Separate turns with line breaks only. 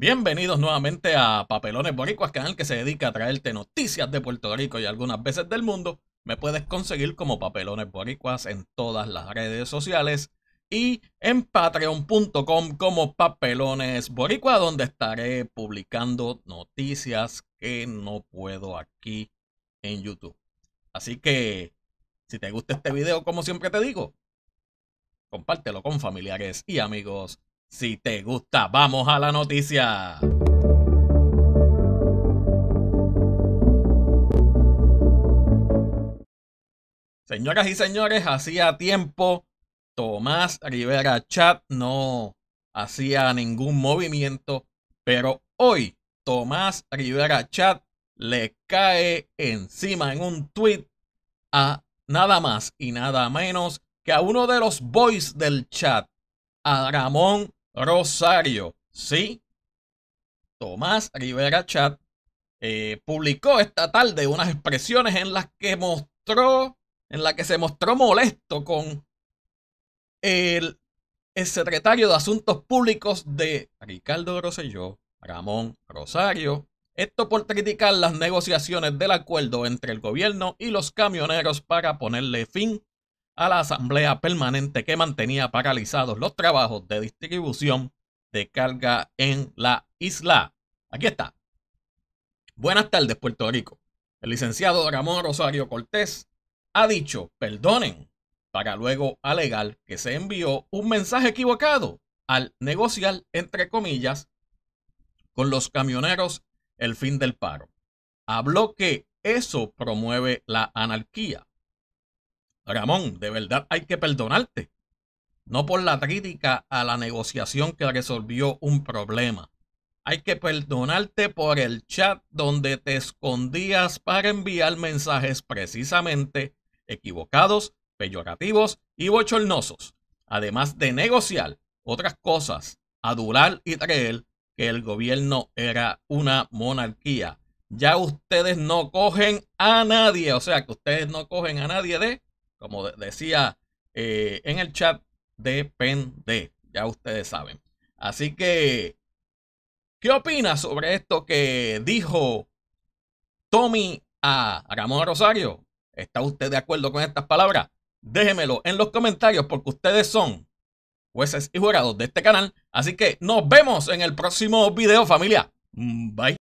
Bienvenidos nuevamente a Papelones Boricuas, canal que se dedica a traerte noticias de Puerto Rico y algunas veces del mundo. Me puedes conseguir como Papelones Boricuas en todas las redes sociales y en patreon.com como Papelones Boricuas, donde estaré publicando noticias que no puedo aquí en YouTube. Así que, si te gusta este video, como siempre te digo, compártelo con familiares y amigos si te gusta, vamos a la noticia. Señoras y señores, hacía tiempo Tomás Rivera Chat no hacía ningún movimiento, pero hoy Tomás Rivera Chat le cae encima en un tweet a nada más y nada menos que a uno de los boys del chat, a Ramón Rosario, sí, Tomás Rivera Chat, eh, publicó esta tarde unas expresiones en las que mostró, en la que se mostró molesto con el, secretario de Asuntos Públicos de Ricardo Rosselló, Ramón Rosario. Esto por criticar las negociaciones del acuerdo entre el gobierno y los camioneros para ponerle fin a la Asamblea Permanente que mantenía paralizados los trabajos de distribución de carga en la isla. Aquí está. Buenas tardes, Puerto Rico. El licenciado Ramón Rosario Cortés ha dicho, perdonen, para luego alegar que se envió un mensaje equivocado al negociar, entre comillas, con los camioneros el fin del paro. Habló que eso promueve la anarquía. Ramón, de verdad hay que perdonarte. No por la crítica a la negociación que resolvió un problema. Hay que perdonarte por el chat donde te escondías para enviar mensajes precisamente equivocados, peyorativos y bochornosos. Además de negociar otras cosas, adular y creer que el gobierno era una monarquía. Ya ustedes no cogen a nadie, o sea que ustedes no cogen a nadie de como decía eh, en el chat, depende, ya ustedes saben. Así que, ¿qué opinas sobre esto que dijo Tommy a Ramón Rosario? ¿Está usted de acuerdo con estas palabras? Déjemelo en los comentarios porque ustedes son jueces y jurados de este canal. Así que nos vemos en el próximo video, familia. Mm, bye.